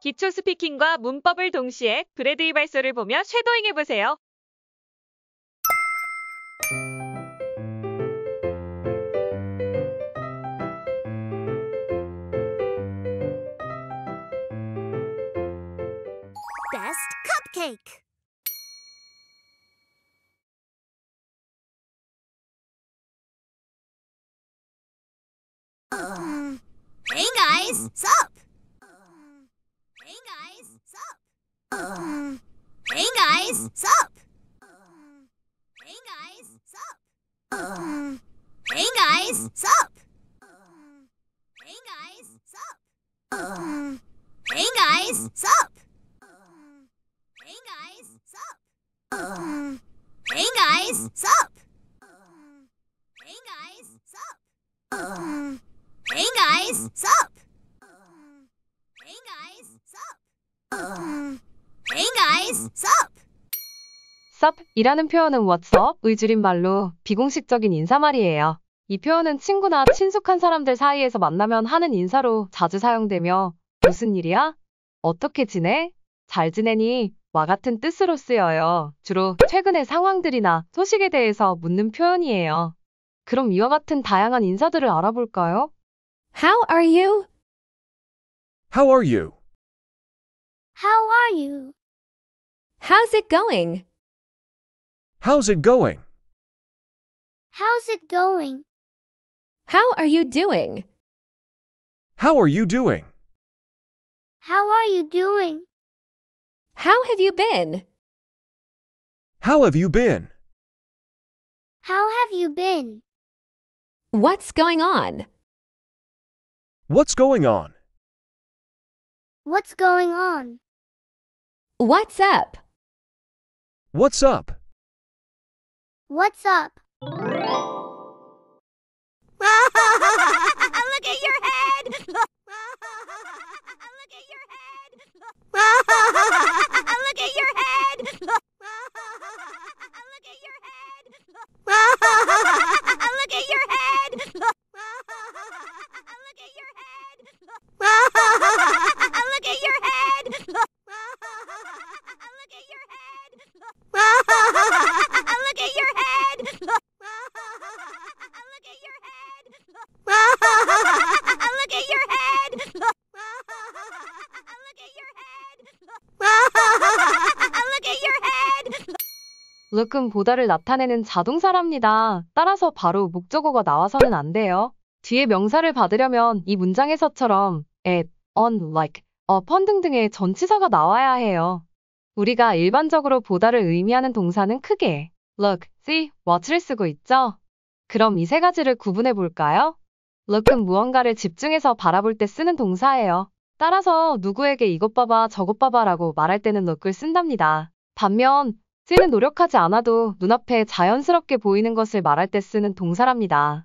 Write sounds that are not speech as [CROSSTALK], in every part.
기초 스피킹과 문법을 동시에 브래드의 발소를 보며 쉐도잉해보세요. cupcake. Hey guys, sup? Hey guys, sup? Uh. Hey guys, sup? Uh. Hey guys, sup? Uh. Hey guys, sup? Hey guys, sup? Hey guys, sup? Hey guys, sup? Hey guys, sup? Hey guys, sup? Hey guys, sup? Hey guys, Hey guys, sup? 썹이라는 표현은 what's up 의줄임말로 비공식적인 인사말이에요. 이 표현은 친구나 친숙한 사람들 사이에서 만나면 하는 인사로 자주 사용되며 무슨 일이야? 어떻게 지내? 잘 지내니? 와 같은 뜻으로 쓰여요. 주로 최근의 상황들이나 소식에 대해서 묻는 표현이에요. 그럼 이와 같은 다양한 인사들을 알아볼까요? How are you? How are you? How are you? How's it going? How's it going? How's it going? How are you doing? How are you doing? How are you doing? How have you been? How have you been? How have you been? What's going on? What's going on? What's going on? What's up? What's up? What's up? Look at your head! Look at your head! Look at your head! Look at your head! Look at your head! Look at your head! Look at your head! Look at your head. Look at your head. Look at your head. Look at your head. Look at your head. Look at your head. 룩은 보다를 나타내는 자동사랍니다. 따라서 바로 목적어가 나와서는 안 돼요. 뒤에 명사를 받으려면 이 문장에서처럼 at, on, like 어펀 등등의 전치사가 나와야 해요. 우리가 일반적으로 보다를 의미하는 동사는 크게 look, see, watch를 쓰고 있죠? 그럼 이 세 가지를 구분해 볼까요? look은 무언가를 집중해서 바라볼 때 쓰는 동사예요. 따라서 누구에게 이것 봐봐 저것 봐봐 라고 말할 때는 look을 쓴답니다. 반면 see는 노력하지 않아도 눈앞에 자연스럽게 보이는 것을 말할 때 쓰는 동사랍니다.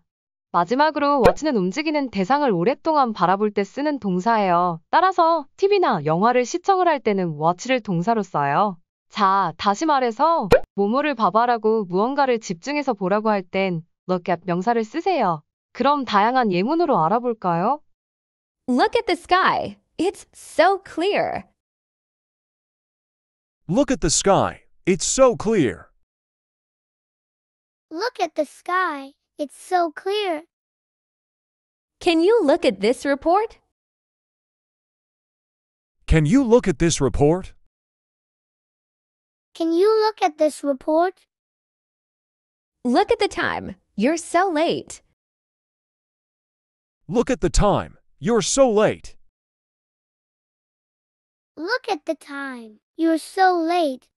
마지막으로 워치는 움직이는 대상을 오랫동안 바라볼 때 쓰는 동사예요. 따라서 TV나 영화를 시청을 할 때는 워치를 동사로 써요. 자, 다시 말해서 모모를 봐봐라고 무언가를 집중해서 보라고 할 땐 look at 명사를 쓰세요. 그럼 다양한 예문으로 알아볼까요? Look at the sky. It's so clear. Look at the sky. It's so clear. Look at the sky. It's so clear. Can you look at this report? Can you look at this report? Can you look at this report? Look at the time. You're so late. Look at the time. You're so late. Look at the time. You're so late.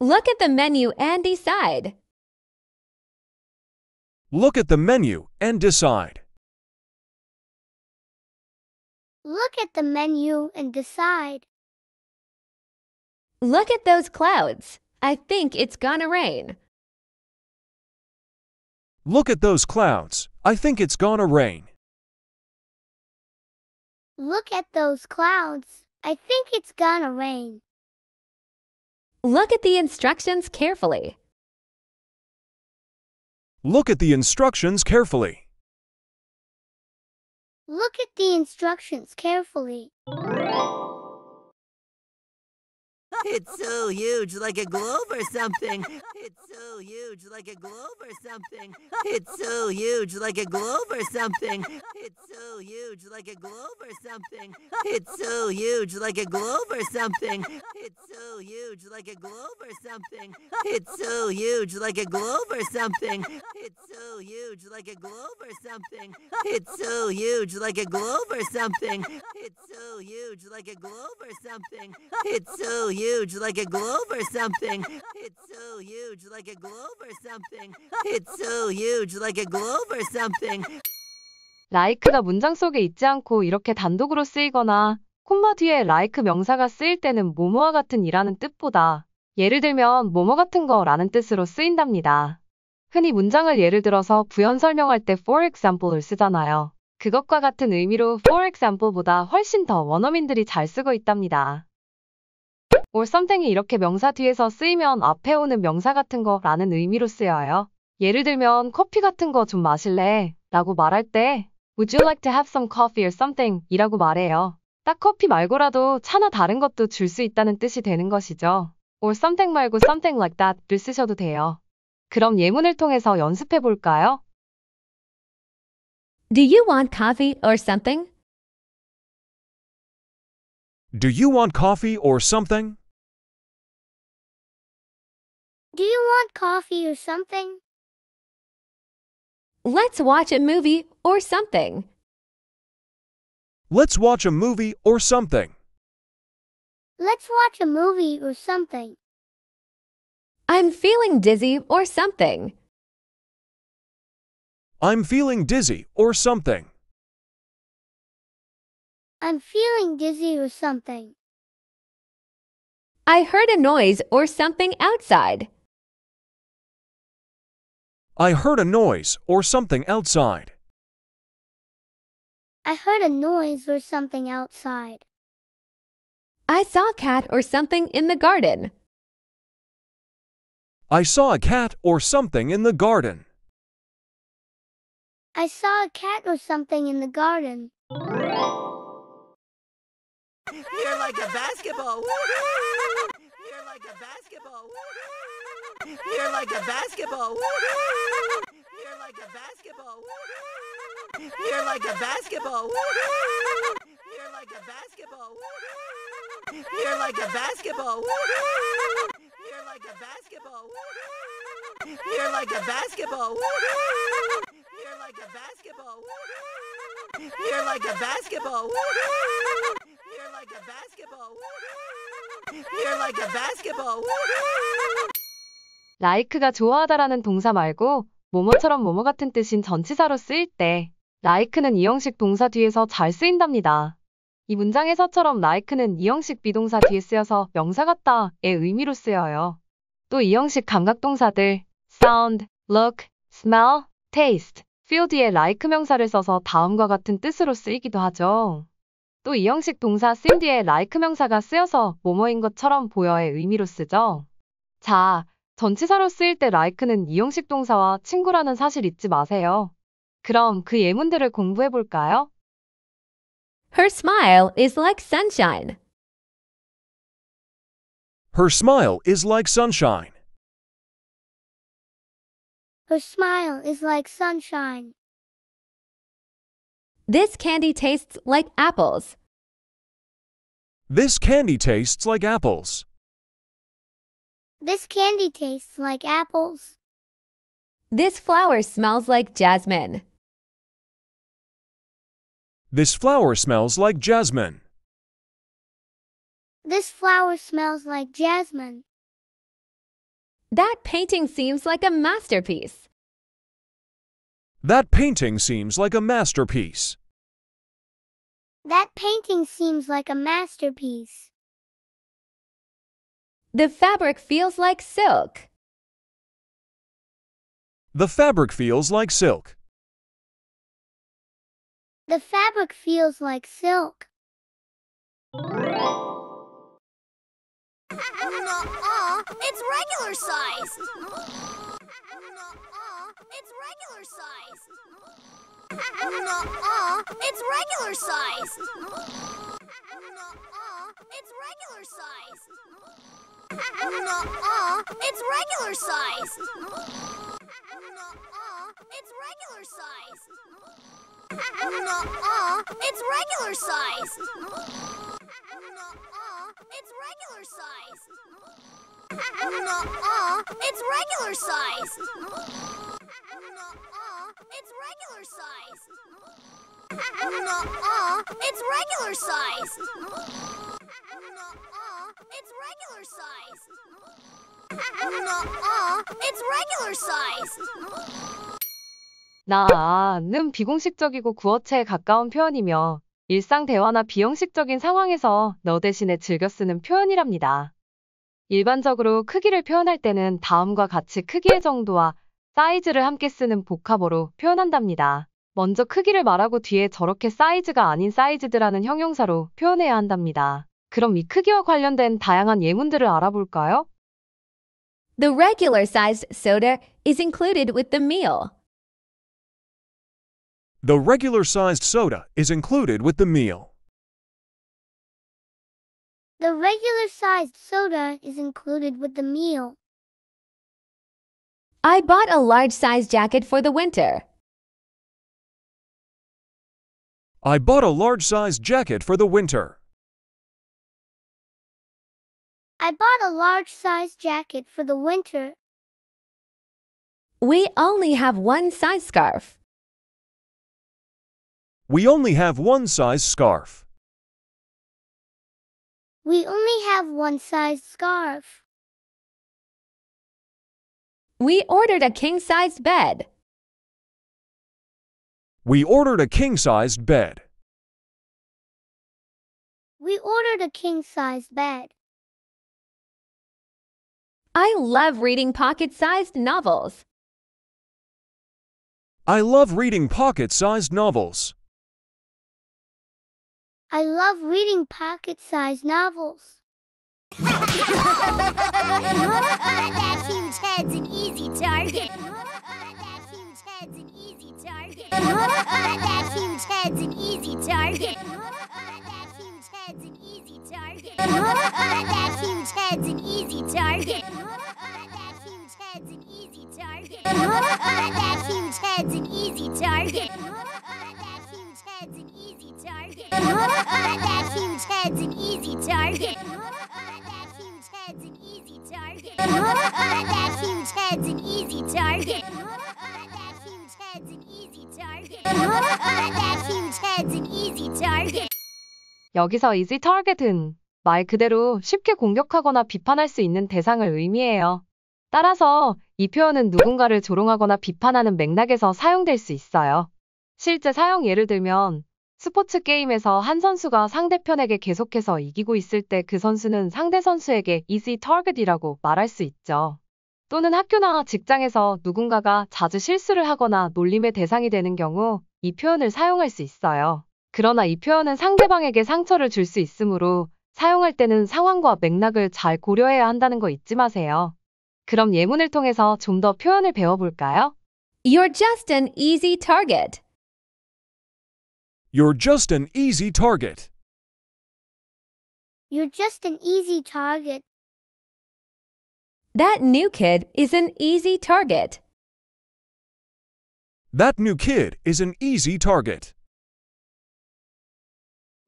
Look at the menu and decide. Look at the menu and decide. Look at the menu and decide. Look at those clouds. I think it's gonna rain. Look at those clouds. I think it's gonna rain. Look at those clouds. I think it's gonna rain. Look at the instructions carefully. Look at the instructions carefully. Look at the instructions carefully. It's so huge, like a globe or something. It's so huge, like a globe or something. It's so huge, like a globe or something. It's so huge, like a globe or something. It's so huge, like a globe or something. It's so huge, like a globe or something. It's so huge, like a globe or something. It's so huge, like a globe or something. It's so huge, like a globe or something. It's so huge, like a globe or something. It's so huge. huge like a globe or something. It's so huge like a globe or something. It's so huge like a globe or something. like가 문장 속에 있지 않고 이렇게 단독으로 쓰이거나 콤마 뒤에 like 명사가 쓰일 때는 뭐뭐와 같은이라는 뜻보다 예를 들면 뭐뭐 같은 거라는 뜻으로 쓰인답니다. 흔히 문장을 예를 들어서 부연 설명할 때 for example을 쓰잖아요. 그것과 같은 의미로 for example보다 훨씬 더 원어민들이 잘 쓰고 있답니다. or something이 이렇게 명사 뒤에서 쓰이면 앞에 오는 명사 같은 거 라는 의미로 쓰여요. 예를 들면 커피 같은 거 좀 마실래? 라고 말할 때 Would you like to have some coffee or something? 이라고 말해요. 딱 커피 말고라도 차나 다른 것도 줄 수 있다는 뜻이 되는 것이죠. or something 말고 something like that를 쓰셔도 돼요. 그럼 예문을 통해서 연습해 볼까요? Do you want coffee or something? Do you want coffee or something? Do you want coffee or something? Let's watch a movie or something. Let's watch a movie or something. Let's watch a movie or something. I'm feeling dizzy or something. I'm feeling dizzy or something. I'm feeling dizzy or something. I heard a noise or something outside. I heard a noise or something outside. I heard a noise or something outside. I saw a cat or something in the garden. I saw a cat or something in the garden. I saw a cat or something in the garden. You're like a basketball. You're like a basketball. You're like a basketball. You're like a basketball. You're like a basketball. You're like a basketball. You're like a basketball. You're like a basketball. You're like a basketball. You're like a basketball. You're like a basketball. You're like a basketball. You're like a basketball. 라이크가 좋아하다라는 동사 말고 뭐뭐처럼 뭐뭐 같은 뜻인 전치사로 쓰일 때 라이크는 이 형식 동사 뒤에서 잘 쓰인답니다. 이 문장에서처럼 라이크는 이 형식 비동사 뒤에 쓰여서 명사 같다의 의미로 쓰여요. 또이 형식 감각동사들 sound, look, smell, taste, feel 뒤에 like 명사를 써서 다음과 같은 뜻으로 쓰이기도 하죠. 또이 형식 동사 seem 뒤에 like 명사가 쓰여서 뭐뭐인 것처럼 보여의 의미로 쓰죠. 자, 전치사로 쓰일 때 like는 이용식 동사와 친구라는 사실 잊지 마세요. 그럼 그 예문들을 공부해 볼까요? Her smile is like sunshine. Her smile is like sunshine. Her smile is like sunshine. This candy tastes like apples. This candy tastes like apples. This candy tastes like apples. This flower smells like jasmine. This flower smells like jasmine. This flower smells like jasmine. That painting seems like a masterpiece. That painting seems like a masterpiece. That painting seems like a masterpiece. The fabric feels like silk. The fabric feels like silk. The fabric feels like silk. it's regular size. it's regular size. it's regular size. it's regular size. Nuh-uh, it's regular size. Nuh-uh, it's regular size. Nuh-uh, it's regular size. Nuh-uh, it's regular size. Nuh-uh, it's regular size. Nuh-uh, it's regular size. regular size. Nuh-uh, it's regular size. 나는 비공식적이고 구어체에 가까운 표현이며 일상 대화나 비형식적인 상황에서 너 대신에 즐겨 쓰는 표현이랍니다. 일반적으로 크기를 표현할 때는 다음과 같이 크기의 정도와 사이즈를 함께 쓰는 복합어로 표현한답니다. 먼저 크기를 말하고 뒤에 저렇게 사이즈가 아닌 사이즈드라는 형용사로 표현해야 한답니다. 그럼 이 크기와 관련된 다양한 예문들을 알아볼까요? The regular sized soda is included with the meal. The regular sized soda is included with the meal. The regular sized soda is included with the meal. I bought a large size jacket for the winter. I bought a large size jacket for the winter. I bought a large size jacket for the winter. We only have one size scarf. We only have one size scarf. We only have one size scarf. We ordered a king-sized bed. We ordered a king-sized bed. We ordered a king-sized bed. I love reading pocket-sized novels. I love reading pocket-sized novels. I love reading pocket-sized novels. that huge head's an easy target. that huge head's an easy target. that huge head's an easy target. [LAUGHS] [LAUGHS] target. that huge head's an easy target. that huge head's an easy target. that huge head's an easy target. that huge head's an easy target. that huge head's an easy target. that huge head's an easy target. easy 말 그대로 쉽게 공격하거나 비판할 수 있는 대상을 의미해요. 따라서 이 표현은 누군가를 조롱하거나 비판하는 맥락에서 사용될 수 있어요. 실제 사용 예를 들면 스포츠 게임에서 한 선수가 상대편에게 계속해서 이기고 있을 때 그 선수는 상대 선수에게 easy target이라고 말할 수 있죠. 또는 학교나 직장에서 누군가가 자주 실수를 하거나 놀림의 대상이 되는 경우 이 표현을 사용할 수 있어요. 그러나 이 표현은 상대방에게 상처를 줄 수 있으므로 사용할 때는 상황과 맥락을 잘 고려해야 한다는 거 잊지 마세요. 그럼 예문을 통해서 좀 더 표현을 배워볼까요? You're just an easy target. You're just an easy target. You're just an easy target. That new kid is an easy target. That new kid is an easy target.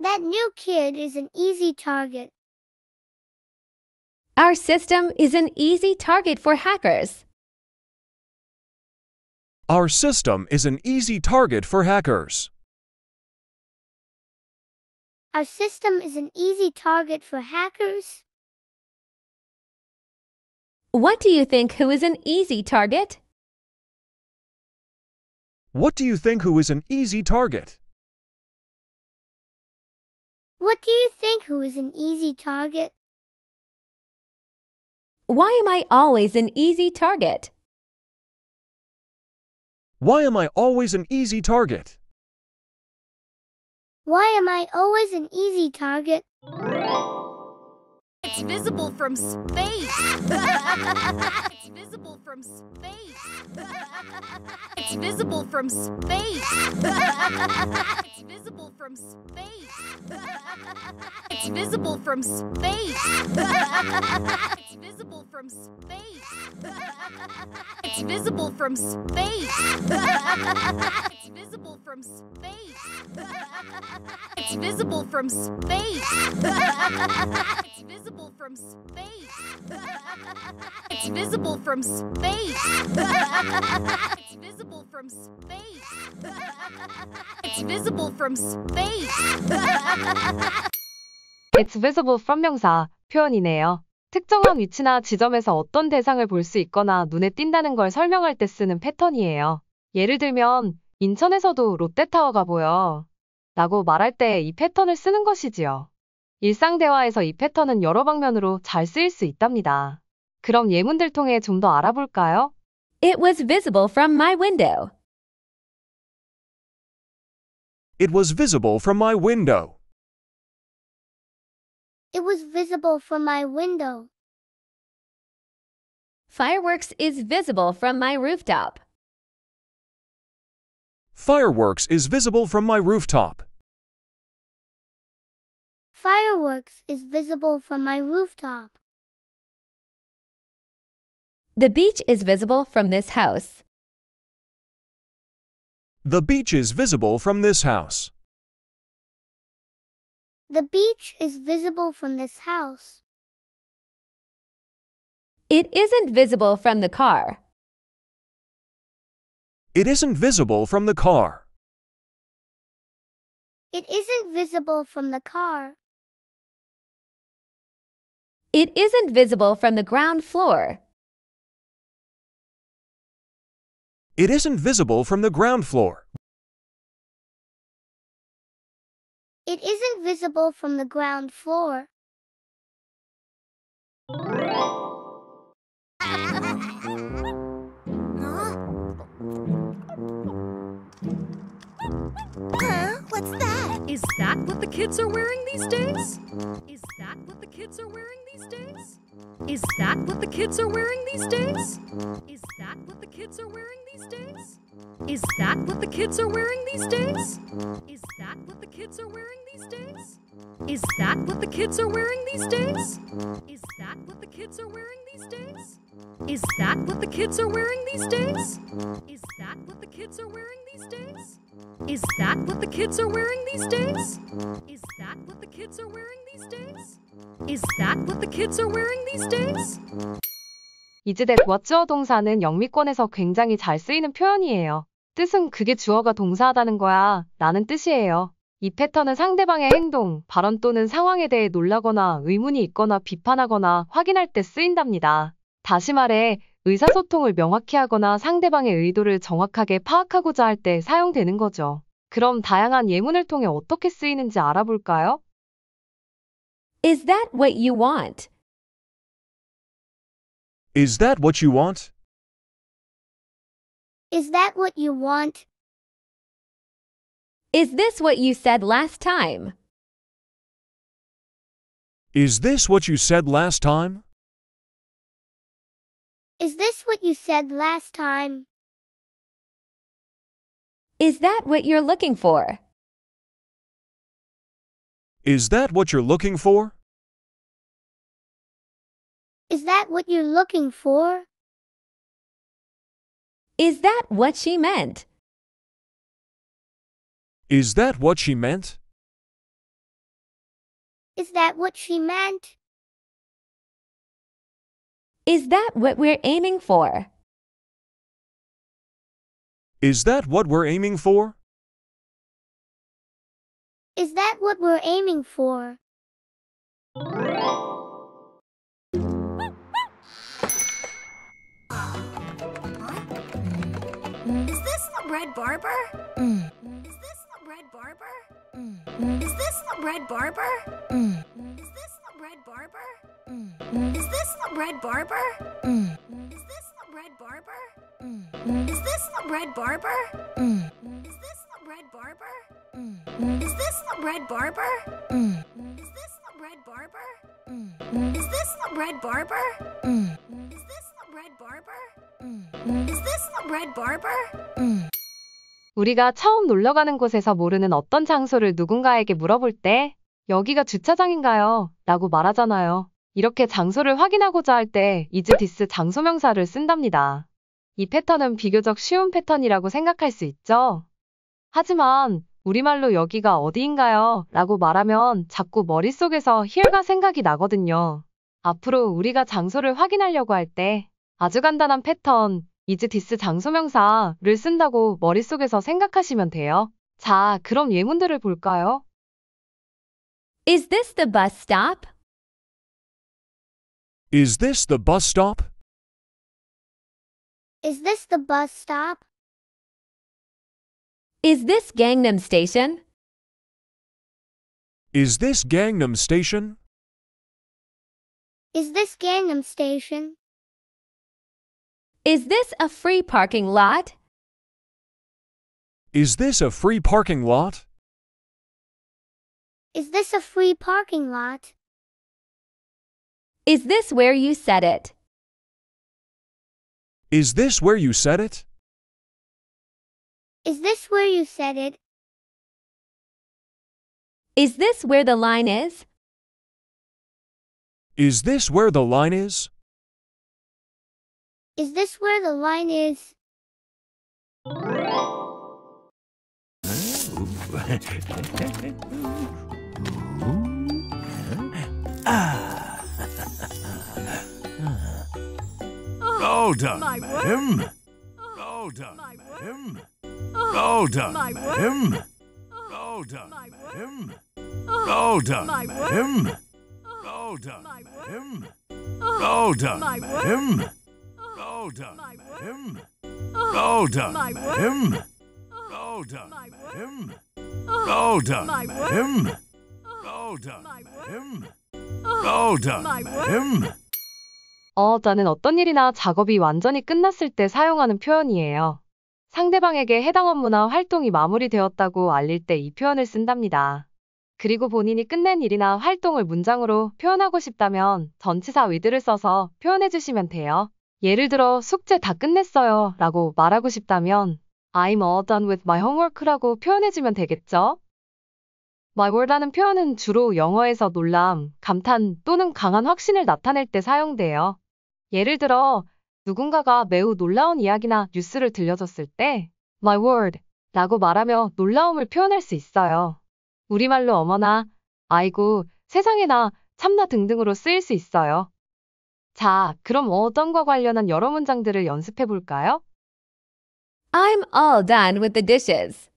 That new kid is an easy target. Our system is an easy target for hackers. Our system is an easy target for hackers. Our system is an easy target for hackers. What do you think who is an easy target? What do you think who is an easy target? What do you think who is an easy target? Why am I always an easy target? Why am I always an easy target? Why am I always an easy target? It's visible from space. it's visible from space. it's visible from space from space. it's visible from space. it's visible from space. it's visible from space. it's from space. it's visible from space. it's visible from space. it's visible from space. it's visible from space. it's visible from space. It's visible from 명사 표현이네요. 특정한 위치나 지점에서 어떤 대상을 볼 수 있거나 눈에 띈다는 걸 설명할 때 쓰는 패턴이에요. 예를 들면 인천에서도 롯데타워가 보여. 라고 말할 때 이 패턴을 쓰는 것이지요. 일상대화에서 이 패턴은 여러 방면으로 잘 쓰일 수 있답니다. 그럼 예문들 통해 좀 더 알아볼까요? It was visible from my window. It was visible from my window. It was visible from my window. Fireworks is visible from my rooftop. Fireworks is visible from my rooftop. Fireworks is visible from my rooftop. The beach is visible from this house. The beach is visible from this house. The beach is visible from this house. It isn't visible from the car. It isn't visible from the car. It isn't visible from the car. It isn't visible from the ground floor. It isn't visible from the ground floor. It isn't visible from the ground floor. [LAUGHS] Huh? What's that? Is that what the kids are wearing these days? Is that what the kids are wearing these days? Is that what the kids are wearing these days? Is that what the kids are wearing these days? Is that what the kids are wearing these days? Is that what the kids are wearing these days? Is that what the kids are wearing these days? Is that what the kids are wearing these days? Is that what the kids are wearing these days? Is that what the kids are wearing these days? Is that what the kids are wearing these days? days? Is that what the kids are wearing these days? Is that what the kids are wearing these days? 이즈댓 워츠어 동사는 영미권에서 굉장히 잘 쓰이는 표현이에요. 뜻은 그게 주어가 동사하다는 거야 라는 뜻이에요. 이 패턴은 상대방의 행동, 발언 또는 상황에 대해 놀라거나 의문이 있거나 비판하거나 확인할 때 쓰인답니다. 다시 말해 의사소통을 명확히 하거나 상대방의 의도를 정확하게 파악하고자 할 때 사용되는 거죠. 그럼 다양한 예문을 통해 어떻게 쓰이는지 알아볼까요? Is that what you want? Is that what you want? Is that what you want? Is this what you said last time? Is this what you said last time? Is this what you said last time? Is that what you're looking for? Is that what you're looking for? Is that what you're looking for? Is that what she meant? Is that what she meant? Is that what she meant? Is that what we're aiming for? Is that what we're aiming for? Is that what we're aiming for? Is this the Red Barber? Is this the Red Barber? Is this the Red Barber? Is this the Red Barber? Is this the Red Barber? Is this the Red Barber? Is this the Red Barber? Mm. Is this the Red Barber? Mm. Is this the Red Barber? Mm. Is this the Red Barber? Mm. Is this the Red Barber? Mm. Is this the Red Barber? Mm. Is this the Red Barber? Mm. 우리가 처음 놀러 가는 곳에서 모르는 어떤 장소를 누군가에게 물어볼 때 여기가 주차장인가요? 라고 말하잖아요. 이렇게 장소를 확인하고자 할 때 이즈 디스 장소 명사를 쓴답니다. 이 패턴은 비교적 쉬운 패턴이라고 생각할 수 있죠. 하지만 우리말로 여기가 어디인가요? 라고 말하면 자꾸 머릿속에서 힐과 생각이 나거든요. 앞으로 우리가 장소를 확인하려고 할 때 아주 간단한 패턴 이즈 디스 장소명사를 쓴다고 머릿속에서 생각하시면 돼요. 자, 그럼 예문들을 볼까요? Is this the bus stop? Is this the bus stop? Is this the bus stop? Is this Gangnam Station? Is this Gangnam Station? Is this Gangnam Station? Is this a free parking lot? Is this a free parking lot? Is this a free parking lot? Is this where you said it? Is this where you said it? Is this where you said it? Is this where the line is? Is this where the line is? Is this where the line is? ah. [LAUGHS] Well done, My madam. Word. Well done, My madam. Oh, well done, My madam. Word. Well done, My madam. Oh, well done, My madam. Word. Well done, My madam. Oh, well done, My madam. Word. Well done, My madam. Oh, well done, My madam. Word. Well done, My madam. Oh, well done, My madam. Word. Well done, madam. Oh, well done, madam. 어다는 어떤 일이나 작업이 완전히 끝났을 때 사용하는 표현이에요. 상대방에게 해당 업무나 활동이 마무리되었다고 알릴 때 이 표현을 쓴답니다. 그리고 본인이 끝낸 일이나 활동을 문장으로 표현하고 싶다면 전치사 위드를 써서 표현해 주시면 돼요. 예를 들어 숙제 다 끝냈어요 라고 말하고 싶다면 I'm all done with my homework라고 표현해 주면 되겠죠? My word라는 표현은 주로 영어에서 놀람, 감탄 또는 강한 확신을 나타낼 때 사용돼요. 예를 들어 누군가가 매우 놀라운 이야기나 뉴스를 들려줬을 때 My word 라고 말하며 놀라움을 표현할 수 있어요. 우리말로 어머나, 아이고, 세상에나, 참나 등등으로 쓰일 수 있어요. 자, 그럼 어떤과 관련한 여러 문장들을 연습해 볼까요? I'm all done with the dishes.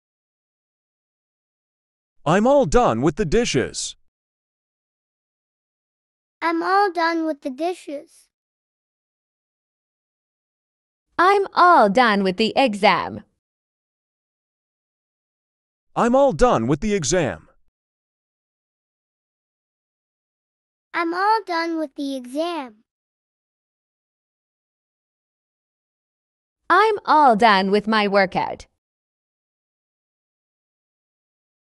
I'm all done with the dishes. I'm all done with the dishes. I'm all done with the exam. I'm all done with the exam. I'm all done with the exam. I'm all done with my workout.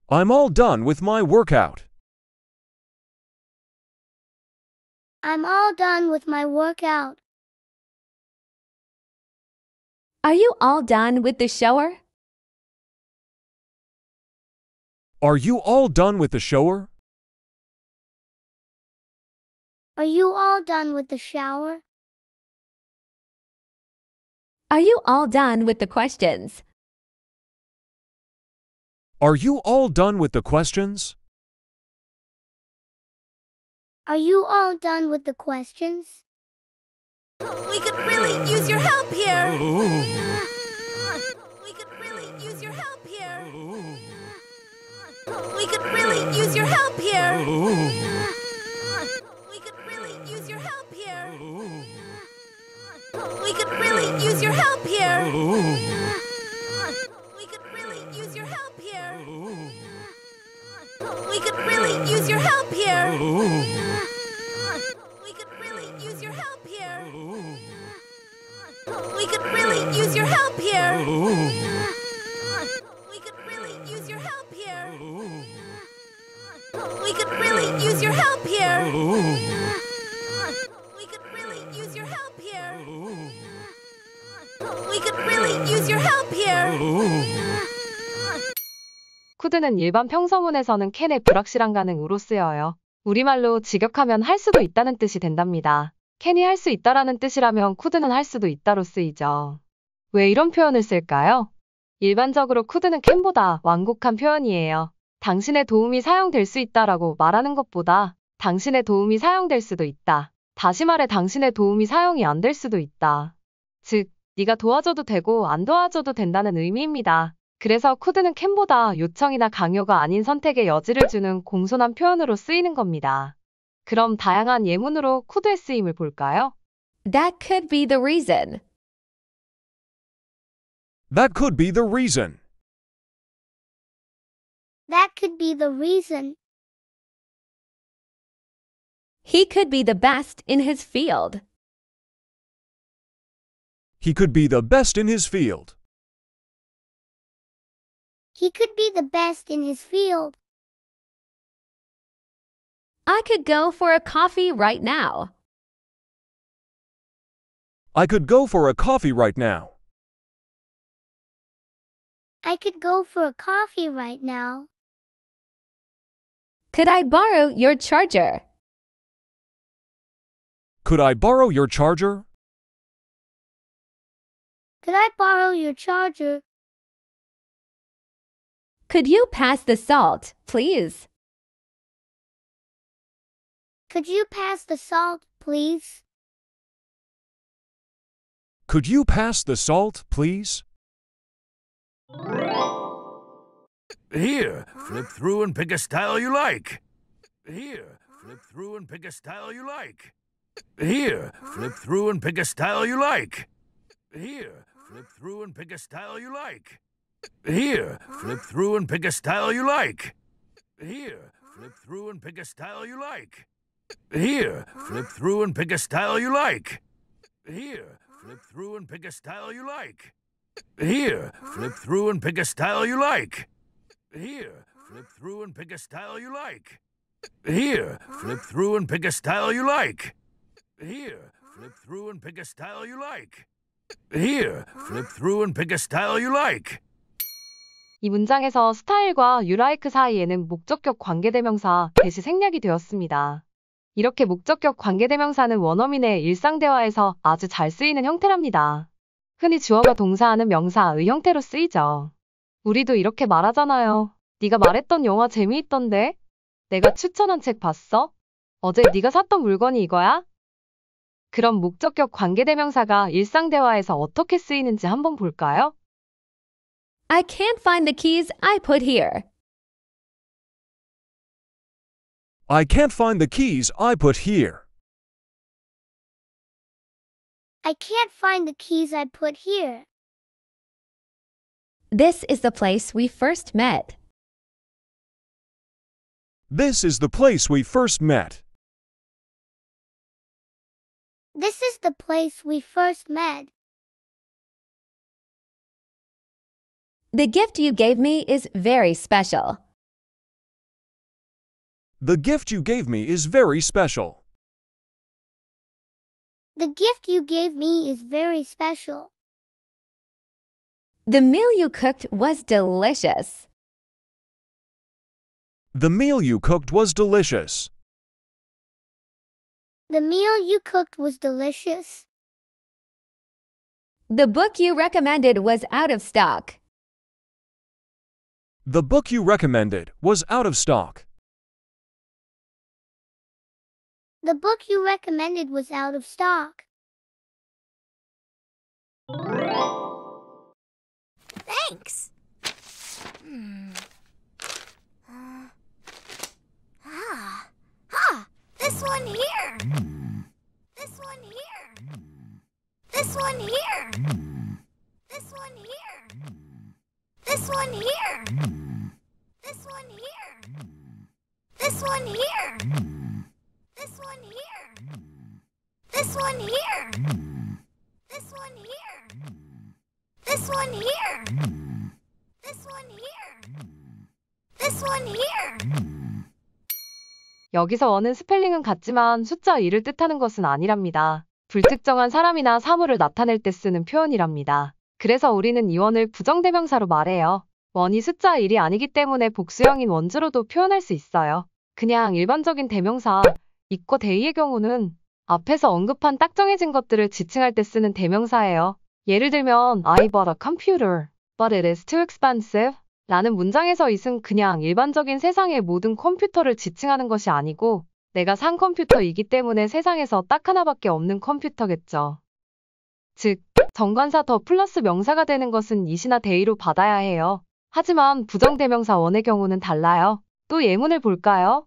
I'm all done with my workout. I'm all done with my workout. Are you all done with the shower? Are you all done with the shower? Are you all done with the shower? Are you all done with the questions? Are you all done with the questions? Are you all done with the questions? we could really use your help here. We could really use your help here. We could really use your help here. We could really use your help here. We could really use your help here. We could really use your help here. We could really use your help here. help here. We could really use your help here. We could really use your help here. We could really use your help here. We could really use your help here. We could really use your help here. 쿠드는 일반 평서문에서는 캔의 불확실한 가능으로 쓰여요. 우리말로 직역하면 할 수도 있다는 뜻이 된답니다. 캔이 할 수 있다라는 뜻이라면 쿠드는 할 수도 있다로 쓰이죠. 왜 이런 표현을 쓸까요? 일반적으로 쿠드는 캔보다 완곡한 표현이에요. 당신의 도움이 사용될 수 있다라고 말하는 것보다 당신의 도움이 사용될 수도 있다. 다시 말해 당신의 도움이 사용이 안 될 수도 있다. 즉, 네가 도와줘도 되고 안 도와줘도 된다는 의미입니다. 그래서 쿠드는 캔보다 요청이나 강요가 아닌 선택의 여지를 주는 공손한 표현으로 쓰이는 겁니다. 그럼 다양한 예문으로 could의 쓰임을 볼까요? That could be the reason. That could be the reason. That could be the reason. He could be the best in his field. He could be the best in his field. He could be the best in his field. I could go for a coffee right now. I could go for a coffee right now. I could go for a coffee right now. Could I borrow your charger? Could I borrow your charger? Could I borrow your charger? Could you pass the salt, please? Could you pass the salt, please? Could you pass the salt, please? Here, flip through and pick a style you like. Here, flip through and pick a style you like. Here, flip through and pick a style you like. Here, flip through and pick a style you like. Here, flip through and pick a style you like. Here, flip through and pick a style you like. Here, flip through and pick a style you like. Here, flip through and pick a style you like. Here, flip through and pick a style you like. Here, flip through and pick a style you like. Here, flip through and pick a style you like. Here, flip through and pick a style you like. Here, flip through and pick a style you like. 이 문장에서 스타일과 유라이크 사이에는 목적격 관계대명사 대시 생략이 되었습니다. 이렇게 목적격 관계대명사는 원어민의 일상대화에서 아주 잘 쓰이는 형태랍니다. 흔히 주어가 동사하는 명사의 형태로 쓰이죠. 우리도 이렇게 말하잖아요. 네가 말했던 영화 재미있던데? 내가 추천한 책 봤어? 어제 네가 샀던 물건이 이거야? 그럼 목적격 관계대명사가 일상대화에서 어떻게 쓰이는지 한번 볼까요? I can't find the keys I put here. I can't find the keys I put here. I can't find the keys I put here. This is the place we first met. This is the place we first met. This is the place we first met. The gift you gave me is very special. The gift you gave me is very special. The gift you gave me is very special. The meal you cooked was delicious. The meal you cooked was delicious. The meal you cooked was delicious. The book you recommended was out of stock. The book you recommended was out of stock. The book you recommended was out of stock. Thanks. Hmm. Uh, ah. Ah. This one here. Mm. This one here. Mm. This one here. This one here. This one here. This one here. This one here. This one here. This one here. This one here. This one here. This one here. This one here. 여기서 원은 스펠링은 같지만 숫자 1을 뜻하는 것은 아니랍니다. 불특정한 사람이나 사물을 나타낼 때 쓰는 표현이랍니다. 그래서 우리는 이 원을 부정대명사로 말해요. 원이 숫자 1이 아니기 때문에 복수형인 원주로도 표현할 수 있어요. 그냥 일반적인 대명사 이과 대의의 경우는 앞에서 언급한 딱 정해진 것들을 지칭할 때 쓰는 대명사예요. 예를 들면 I bought a computer, but it is too expensive 라는 문장에서 이승 그냥 일반적인 세상의 모든 컴퓨터를 지칭하는 것이 아니고 내가 산 컴퓨터이기 때문에 세상에서 딱 하나밖에 없는 컴퓨터겠죠. 즉, 정관사 더 플러스 명사가 되는 것은 이시나 대의로 받아야 해요. 하지만 부정대명사 원의 경우는 달라요. 또 예문을 볼까요?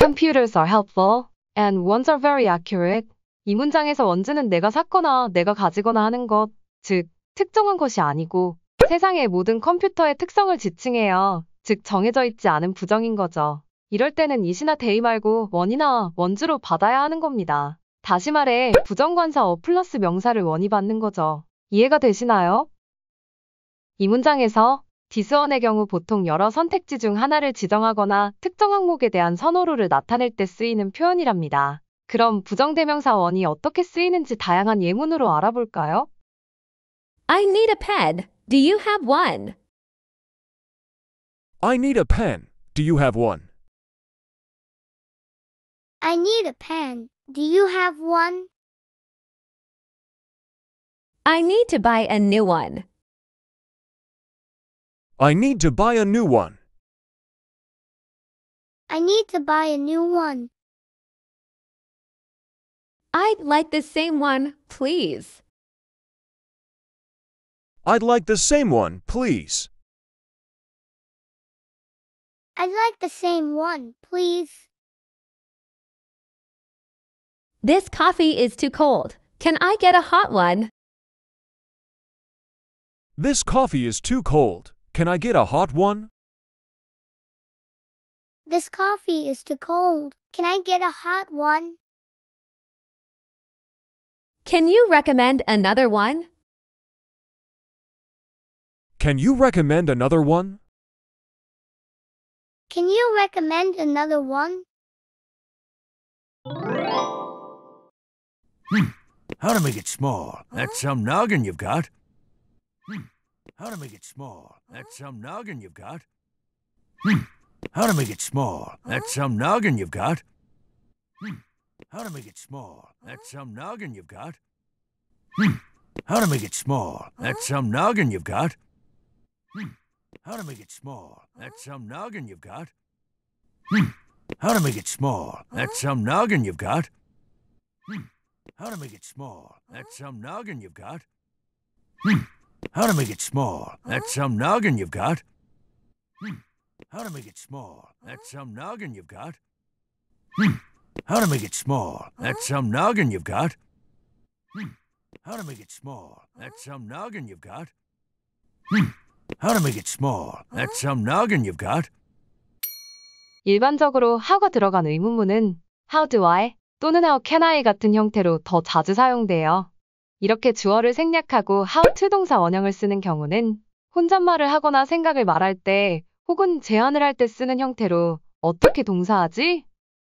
Computers are helpful and ones are very accurate. 이 문장에서 원즈는 내가 샀거나 내가 가지거나 하는 것, 즉 특정한 것이 아니고 세상의 모든 컴퓨터의 특성을 지칭해요. 즉 정해져 있지 않은 부정인 거죠. 이럴 때는 이시나 데이 말고 원이나 원즈로 받아야 하는 겁니다. 다시 말해 부정관사 어 플러스 명사를 원이 받는 거죠. 이해가 되시나요? 이 문장에서 디스원의 경우 보통 여러 선택지 중 하나를 지정하거나 특정 항목에 대한 선호로를 나타낼 때 쓰이는 표현이랍니다. 그럼 부정대명사 원이 어떻게 쓰이는지 다양한 예문으로 알아볼까요? I need a pen. Do you have one? I need a pen. Do you have one? I need a pen. Do you have one? I need to buy a new one. I need to buy a new one. I need to buy a new one. I'd like the same one, please. I'd like the same one, please. I'd like the same one, please. This coffee is too cold. Can I get a hot one? This coffee is too cold. Can I get a hot one? This coffee is too cold. Can I get a hot one? Can you recommend another one? Can you recommend another one? Can you recommend another one? Hmm. How to make it small? That's some noggin you've got. How to make it small? That's some noggin you've got. Hmm. How to make it small? That's some noggin you've got. Hmm. How to make it small? That's some noggin you've got. Hmm. How to make it small? That's some noggin you've got. Hmm. How to make it small? That's some noggin you've got. Hmm. How to make it small? That's some noggin you've got. Hmm. How to make it small? That's some noggin you've got. Hmm. How to make it small. That's some noggin you've got. Hmm. How to make it small. That's some noggin you've got. Hmm. How to make it small. That's some noggin you've got. Hmm. How to make it small. That's some noggin you've got. Hmm. How to make it small. That's some noggin you've got. 일반적으로 how가 들어간 의문문은 how do I 또는 how can I 같은 형태로 더 자주 사용돼요. 이렇게 주어를 생략하고 how to 동사 원형을 쓰는 경우는 혼잣말을 하거나 생각을 말할 때 혹은 제안을 할 때 쓰는 형태로 어떻게 동사하지?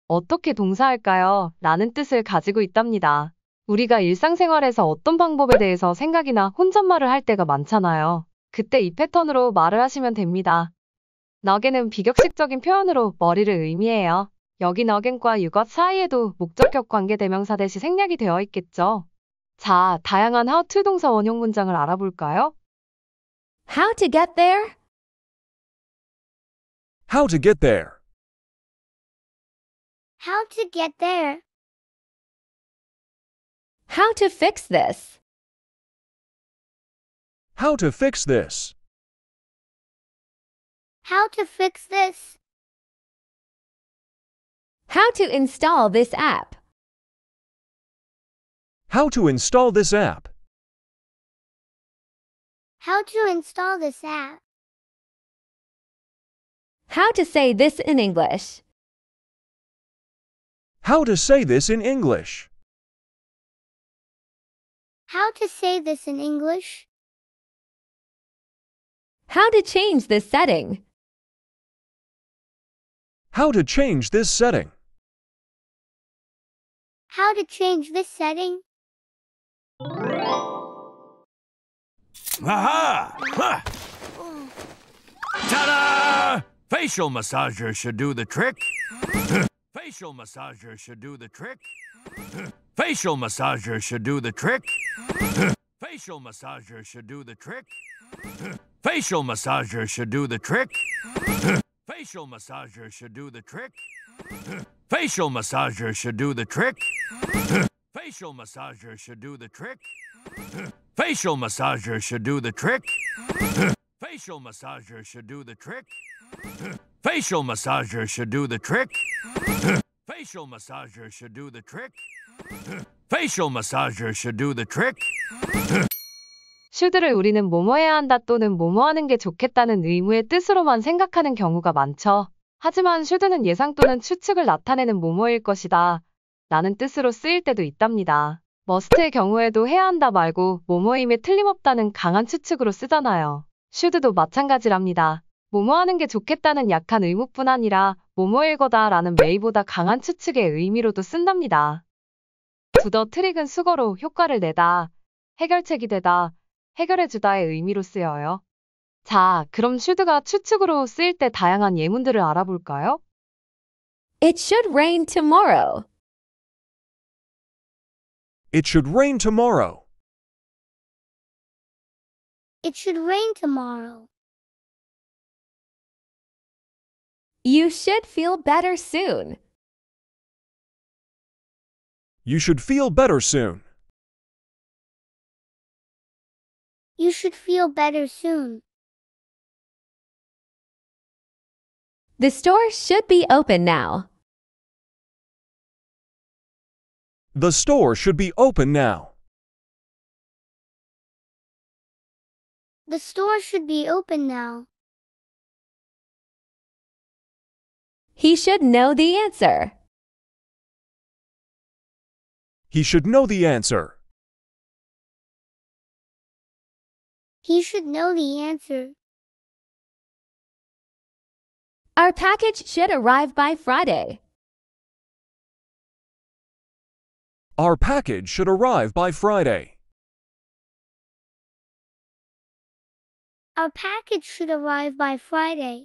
어떻게 동사할까요? 라는 뜻을 가지고 있답니다. 우리가 일상생활에서 어떤 방법에 대해서 생각이나 혼잣말을 할 때가 많잖아요. 그때 이 패턴으로 말을 하시면 됩니다. 너게는 비격식적인 표현으로 머리를 의미해요. 여기 너겐과 유것 사이에도 목적격 관계 대명사 대시 생략이 되어 있겠죠. 자, 다양한 how to 동사 원형 문장을 알아볼까요? How to get there? How to get there? How to get there? How to fix this? How to fix this? How to fix this? How to install this app? How to install this app. How to install this app. How to say this in English. How to say this in English. How to say this in English. How to change this setting. How to change this setting. How to change this setting. Aha! Huh. Ta-da! Facial massager should do the trick. Facial massager should do the trick. Facial massager should do the trick. Facial massager should do the trick. Facial massager should do the trick. Facial massager should do the trick. Facial massager should do the trick. Facial massager should do the trick. Facial massager should do the trick. Facial massager should do the trick. Facial massager should do the trick. Facial massager should do the trick. Facial massager should do the trick. 쉴드를 우리는 뭐뭐해야 한다 또는 뭐뭐하는 게 좋겠다는 의무의 뜻으로만 생각하는 경우가 많죠. 하지만 쉴드는 예상 또는 추측을 나타내는 뭐뭐일 것이다. 라는 뜻으로 쓰일 때도 있답니다. 머스트의 경우에도 해야 한다 말고 모모임에 틀림없다는 강한 추측으로 쓰잖아요. 슈드도 마찬가지랍니다. 모모하는 게 좋겠다는 약한 의무뿐 아니라 모모일 거다라는 메이보다 강한 추측의 의미로도 쓴답니다. 두더 트릭은 수거로 효과를 내다, 해결책이 되다, 해결해주다의 의미로 쓰여요. 자, 그럼 슈드가 추측으로 쓰일 때 다양한 예문들을 알아볼까요? It should rain tomorrow. It should rain tomorrow. It should rain tomorrow. You should feel better soon. You should feel better soon. You should feel better soon. The store should be open now. The store should be open now. The store should be open now. He should know the answer. He should know the answer. He should know the answer. Our package should arrive by Friday. Our package should arrive by Friday. Our package should arrive by Friday.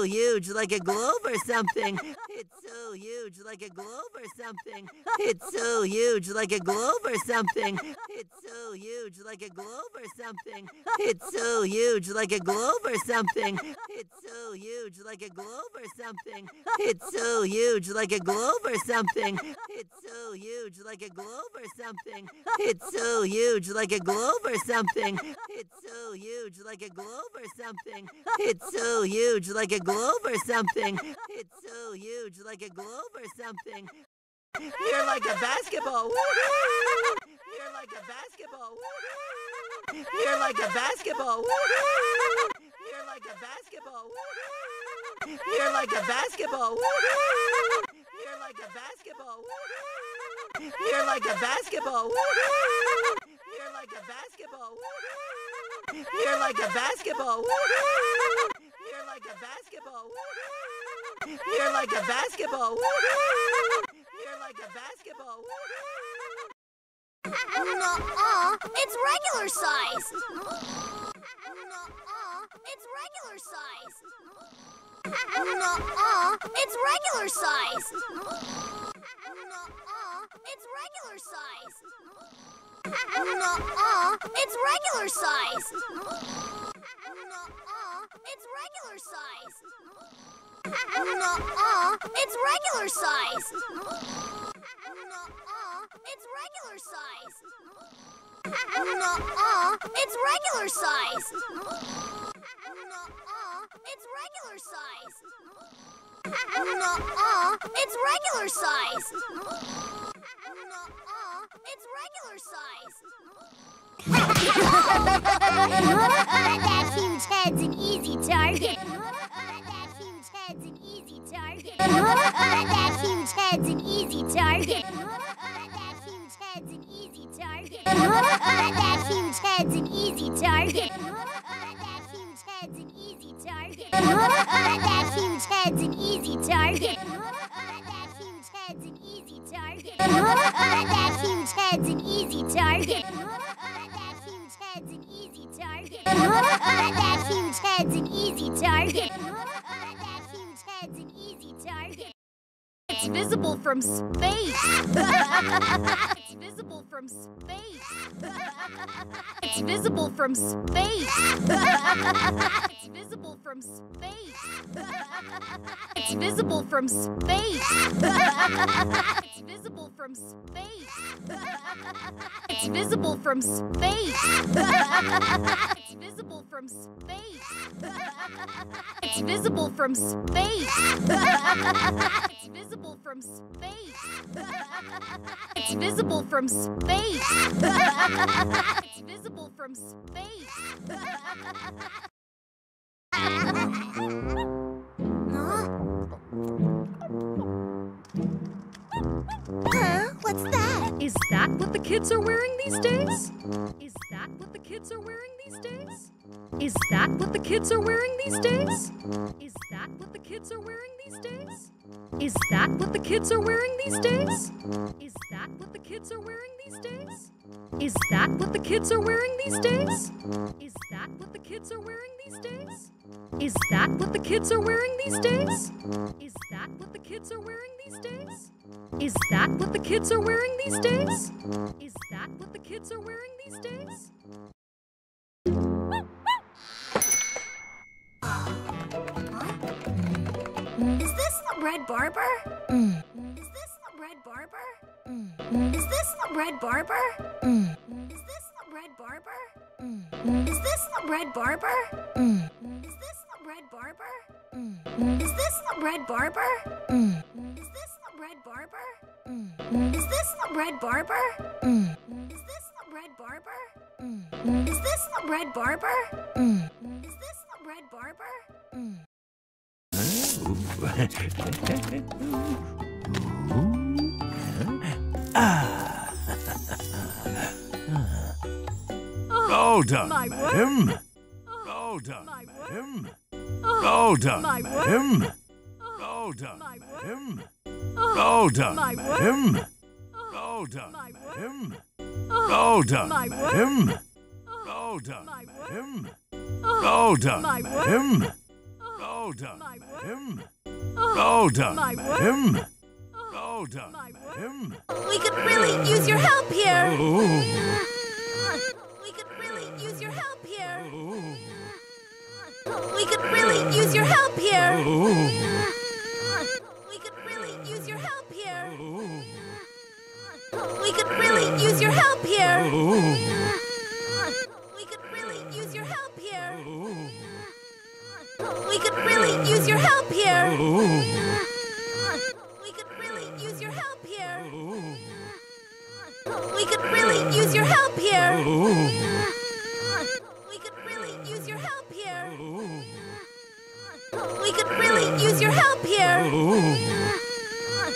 so huge, like a globe or something. It's so huge, like a globe or something. It's so huge, like a globe or something. It's so huge, like a globe or something. It's so huge, like a globe or something. It's so huge, like a globe or something. It's so huge, like a globe or something. It's so huge, like a globe or something. It's so huge, like a globe or something. It's so huge, like a globe or something. It's so huge, like a globe or something. It's so huge, like a globe or something. You're like a basketball. You're like a basketball. You're like a basketball. You're like a basketball. You're like a basketball. You're like a basketball. You're like a basketball. You're like a basketball. You're like a basketball. You're like a basketball. You're like a basketball. You're like a basketball. Nuh-uh, it's regular sized. Nuh-uh, it's regular sized. Nuh-uh, it's regular sized. Nuh-uh, it's regular sized. Nuh-uh, it's regular sized. Nuh-uh, it's regular sized. Nuh-uh, it's regular sized. Nuh-uh, it's regular sized. Nuh-uh, it's regular sized. Nuh-uh, it's regular sized. Nuh-uh, it's regular sized. that huge head's an easy target. that huge head's an easy target. that huge head's an easy target. that huge head's an easy target. that huge head's an easy target. that huge head's an easy target. that huge head's an easy target. that huge head's an easy target. that huge head's an easy target. that huge head's an easy target. visible from space. [LAUGHS] it's visible from space. it's visible from space. it's visible from space. it's visible from space. it's visible from space. it's visible from space. it's visible from space. it's visible from space from space. it's visible from space. it's visible from space. huh? What's that? Is that what the kids are wearing these days? Is that what the kids are wearing these days? Is that what the kids are wearing these days? Is that what the kids are wearing these days? Is that what the kids are wearing these days? Is that what the kids are wearing these days? Is that what the kids are wearing these days? Is that what the kids are wearing these days? Is that what the kids are wearing these days? Is that what the kids are wearing these days? Is that what the kids are wearing these days? Is that what the kids are wearing these days? Red Barber? Is this the Red Barber? Is this the Red Barber? Is this the Red Barber? Is this the Red Barber? Is this the Red Barber? Is this the Red Barber? Is this the Red Barber? Is this the Red Barber? Is this the Red Barber? Is this the Red Barber? Is this the Red Barber? ah. well done, oh, madam. Word. Well done, madam. Oh, well done, madam. Word. Well oh, done, madam. Oh, well done, madam. Word. Oh, well done, madam. Well done, madam. Word. Well done, madam. Well done, madam. Well done, madam. Oh, well done, my madam. Word. Well done, oh, my madam. Word. We could really use your help here. Oh. We could really use your help here. Oh. We could really use your help here. We could really use your help here. We could really use your help here. We could really use your help here we could really use your help here. We could really use your help here. We could really use your help here. We could really use your help here. We could really use your help here. We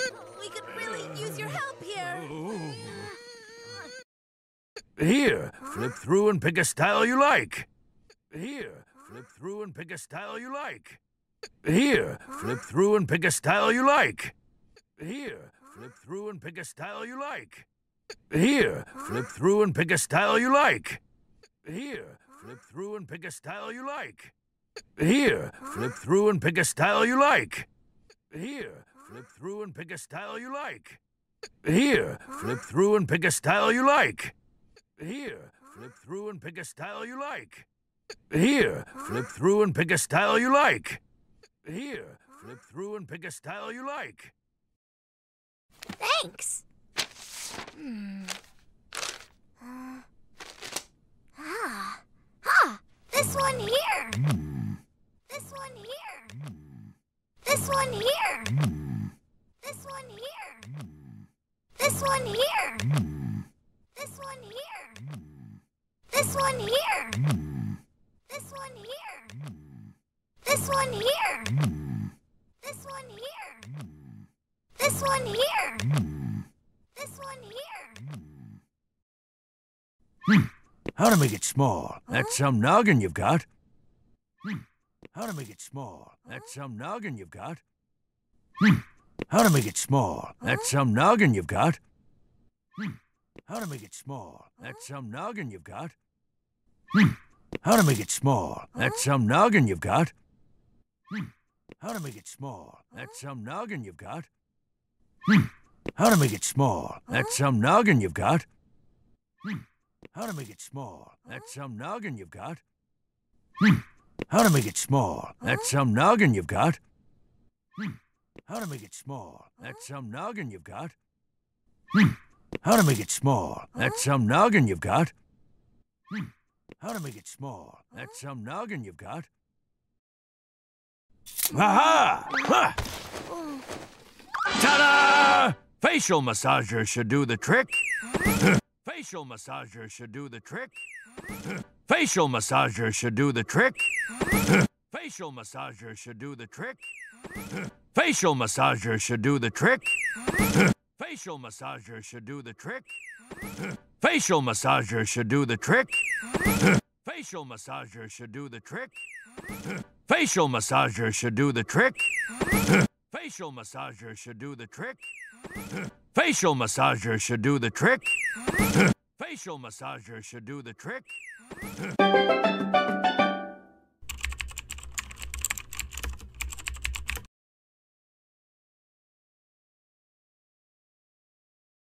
could really use your help here. Here, flip through and pick a style you like. Here. Flip through and pick a style you like. Here, flip through and pick a style you like. Here, flip through and pick a style you like. Here, flip through and pick a style you like. Here, flip through and pick a style you like. Here, flip through and pick a style you like. Here, flip through and pick a style you like. Here, flip through and pick a style you like. Here, flip through and pick a style you like. Here, flip through and pick a style you like. Here, flip through and pick a style you like. Thanks. Hmm. Uh, ah. Ha! This one here. Mm. This one here. Mm. This one here. Mm. This one here. This one here. This one here. This one here. This one here. This one here. This one here. This one here. This one here. Hmm. How to make it small? That's some noggin you've got. Hmm. How to make it small? That's some noggin you've got. Hmm. How to make it small? That's some noggin you've got. Hmm. How to make it small? That's some noggin you've got. Hmm. How to make it small. That's some noggin you've got. Hmm. How to make it small. That's some noggin you've got. Hmm. How to make it small. That's some noggin you've got. Hmm. How to make it small. That's some noggin you've got. Hmm. How to make it small. That's some noggin you've got. Hmm. How to make it small. That's some noggin you've got. Hmm. How to make it small. That's some noggin you've got. Hmm. How to make it small. That's some noggin you've got. Aha! Ta-da! Facial massager should do the trick. [LAUGHS] Facial massager should do the trick. [LAUGHS] Facial massager should do the trick. [LAUGHS] Facial massager should do the trick. Facial massager should do the trick. Facial massager should do the trick. Facial massager should do the trick. [LAUGHS] Facial massager should do the trick. [LAUGHS] Facial massager should do the trick. [LAUGHS] Facial massager should do the trick. Facial massager should do the trick. Facial massager should do the trick.